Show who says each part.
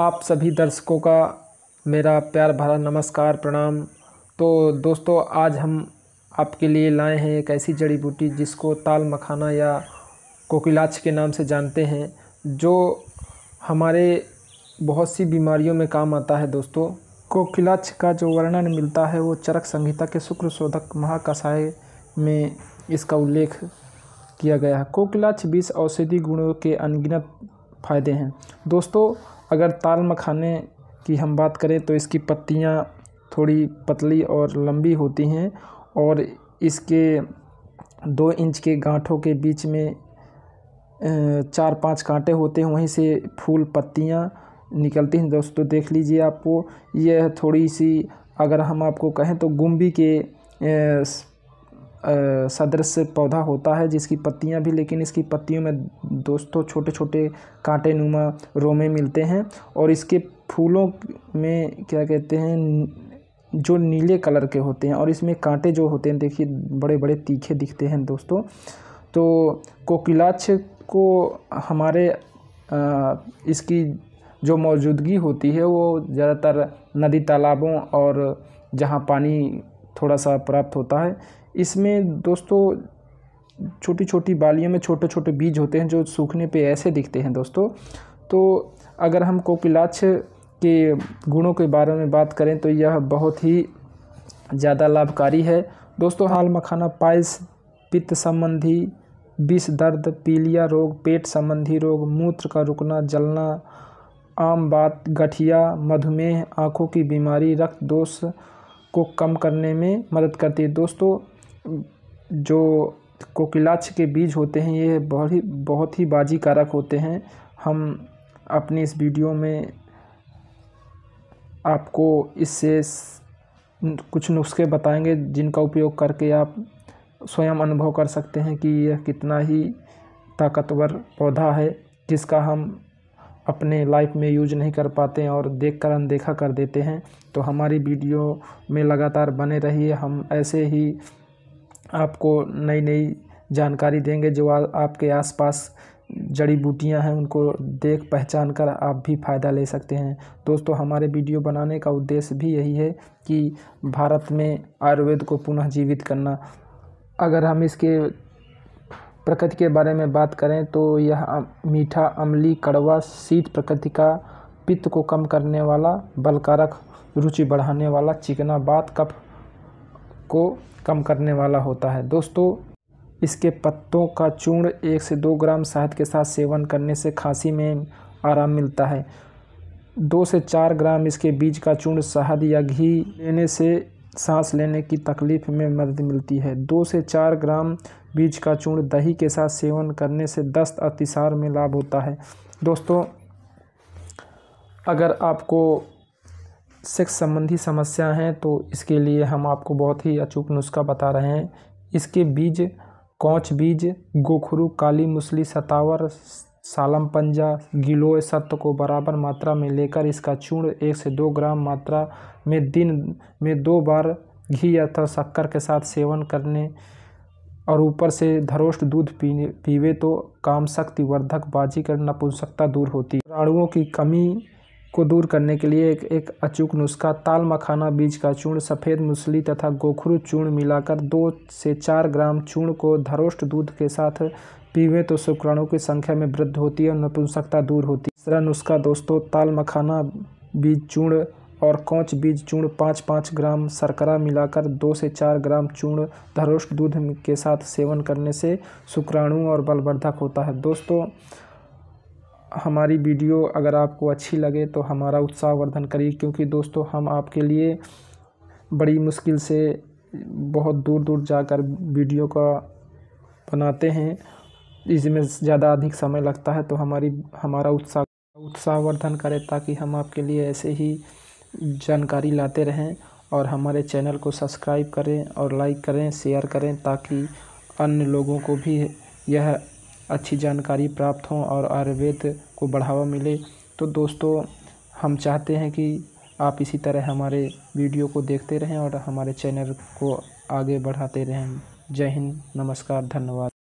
Speaker 1: आप सभी दर्शकों का मेरा प्यार भरा नमस्कार प्रणाम तो दोस्तों आज हम आपके लिए लाए हैं एक ऐसी जड़ी बूटी जिसको ताल मखाना या कोकिलाच के नाम से जानते हैं जो हमारे बहुत सी बीमारियों में काम आता है दोस्तों कोकिलाच का जो वर्णन मिलता है वो चरक संहिता के शुक्र शोधक महाकसाय में इसका उल्लेख किया गया है कोकिलाच बीस औषधि गुणों के अनगिनत फायदे हैं दोस्तों अगर ताल मखाने की हम बात करें तो इसकी पत्तियाँ थोड़ी पतली और लंबी होती हैं और इसके दो इंच के गांठों के बीच में चार पांच कांटे होते हैं वहीं से फूल पत्तियाँ निकलती हैं दोस्तों देख लीजिए आपको यह थोड़ी सी अगर हम आपको कहें तो गुम्बी के सदृश पौधा होता है जिसकी पत्तियां भी लेकिन इसकी पत्तियों में दोस्तों छोटे छोटे कांटे नुमा रोमें मिलते हैं और इसके फूलों में क्या कहते हैं जो नीले कलर के होते हैं और इसमें कांटे जो होते हैं देखिए बड़े बड़े तीखे दिखते हैं दोस्तों तो कोकिलाच को हमारे आ, इसकी जो मौजूदगी होती है वो ज़्यादातर नदी तालाबों और जहाँ पानी थोड़ा सा प्राप्त होता है इसमें दोस्तों छोटी छोटी बालियों में छोटे छोटे बीज होते हैं जो सूखने पे ऐसे दिखते हैं दोस्तों तो अगर हम कोकिलाच के गुणों के बारे में बात करें तो यह बहुत ही ज़्यादा लाभकारी है दोस्तों हाल मखाना पायस पित्त संबंधी विष दर्द पीलिया रोग पेट संबंधी रोग मूत्र का रुकना जलना आम बात गठिया मधुमेह आँखों की बीमारी रक्त दोष को कम करने में मदद करती है दोस्तों जो कोकिलाच के बीज होते हैं ये बहुत ही बहुत ही बाजी कारक होते हैं हम अपनी इस वीडियो में आपको इससे कुछ नुस्खे बताएंगे जिनका उपयोग करके आप स्वयं अनुभव कर सकते हैं कि यह कितना ही ताकतवर पौधा है जिसका हम अपने लाइफ में यूज नहीं कर पाते और देख कर अनदेखा कर देते हैं तो हमारी वीडियो में लगातार बने रहिए हम ऐसे ही आपको नई नई जानकारी देंगे जो आ, आपके आसपास जड़ी बूटियां हैं उनको देख पहचान कर आप भी फ़ायदा ले सकते हैं दोस्तों हमारे वीडियो बनाने का उद्देश्य भी यही है कि भारत में आयुर्वेद को पुनः जीवित करना अगर हम इसके प्रकृति के बारे में बात करें तो यह मीठा अमली कड़वा शीत प्रकृति का पित्त को कम करने वाला बलकारक रुचि बढ़ाने वाला चिकना बात कफ को कम करने वाला होता है दोस्तों इसके पत्तों का चूर्ण एक से दो ग्राम शहद के साथ सेवन करने से खांसी में आराम मिलता है दो से चार ग्राम इसके बीज का चूर्ण शहद या घी लेने से सांस लेने की तकलीफ में मदद मिलती है दो से चार ग्राम बीज का चूर्ण दही के साथ सेवन करने से दस्त अतिसार में लाभ होता है दोस्तों अगर आपको सेक्स संबंधी समस्या हैं तो इसके लिए हम आपको बहुत ही अचूक नुस्खा बता रहे हैं इसके बीज कौच बीज गोखरू काली मुसली सतावर सालम पंजा गिलोय सत्व को बराबर मात्रा में लेकर इसका चूर्ण एक से दो ग्राम मात्रा में दिन में दो बार घी अथवा शक्कर के साथ सेवन करने और ऊपर से धरोष्ट दूध पीने पीवे तो काम शक्ति वर्धक कर नपुंसकता दूर होती आड़ुओं की कमी को दूर करने के लिए एक एक अचूक नुस्खा ताल मखाना बीज का चूर्ण सफ़ेद मूसली तथा गोखरू चूर्ण मिलाकर दो से चार ग्राम चूर्ण को धरोष्ट दूध के साथ पीवें तो शुक्राणु की संख्या में वृद्धि होती है और नपुंसकता दूर होती है सरा नुस्खा दोस्तों ताल मखाना बीज चूर्ण और कौच बीज चूर्ण पाँच पाँच ग्राम शर्करा मिलाकर दो से चार ग्राम चूर्ण धरोष दूध के साथ सेवन करने से शुक्राणु और बलवर्धक होता है दोस्तों हमारी वीडियो अगर आपको अच्छी लगे तो हमारा उत्साहवर्धन करिए क्योंकि दोस्तों हम आपके लिए बड़ी मुश्किल से बहुत दूर दूर जाकर वीडियो का बनाते हैं इसमें ज़्यादा अधिक समय लगता है तो हमारी हमारा उत्साह उत्साहवर्धन करें ताकि हम आपके लिए ऐसे ही जानकारी लाते रहें और हमारे चैनल को सब्सक्राइब करें और लाइक करें शेयर करें ताकि अन्य लोगों को भी यह अच्छी जानकारी प्राप्त हो और आयुर्वेद को बढ़ावा मिले तो दोस्तों हम चाहते हैं कि आप इसी तरह हमारे वीडियो को देखते रहें और हमारे चैनल को आगे बढ़ाते रहें जय हिंद नमस्कार धन्यवाद